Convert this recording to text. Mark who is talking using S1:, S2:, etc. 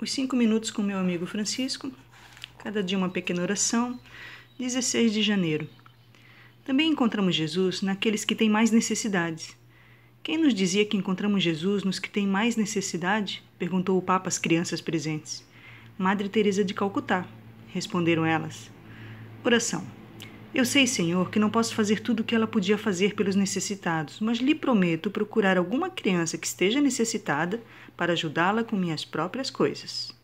S1: Os cinco minutos com meu amigo Francisco, cada dia uma pequena oração, 16 de janeiro. Também encontramos Jesus naqueles que têm mais necessidades. Quem nos dizia que encontramos Jesus nos que têm mais necessidade? perguntou o Papa às crianças presentes. Madre Teresa de Calcutá, responderam elas. Oração. Eu sei, Senhor, que não posso fazer tudo o que ela podia fazer pelos necessitados, mas lhe prometo procurar alguma criança que esteja necessitada para ajudá-la com minhas próprias coisas.